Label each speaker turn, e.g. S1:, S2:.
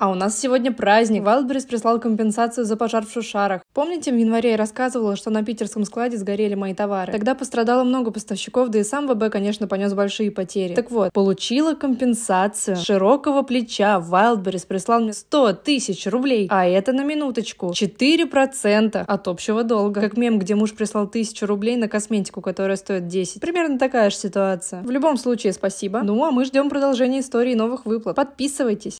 S1: А у нас сегодня праздник. Вайлдберрис прислал компенсацию за пожар в Шушарах. Помните, в январе я рассказывала, что на питерском складе сгорели мои товары? Тогда пострадало много поставщиков, да и сам ВБ, конечно, понес большие потери. Так вот, получила компенсацию широкого плеча. Вайлдберрис прислал мне 100 тысяч рублей. А это на минуточку 4% от общего долга. Как мем, где муж прислал тысячу рублей на косметику, которая стоит 10. Примерно такая же ситуация. В любом случае, спасибо. Ну, а мы ждем продолжения истории новых выплат. Подписывайтесь.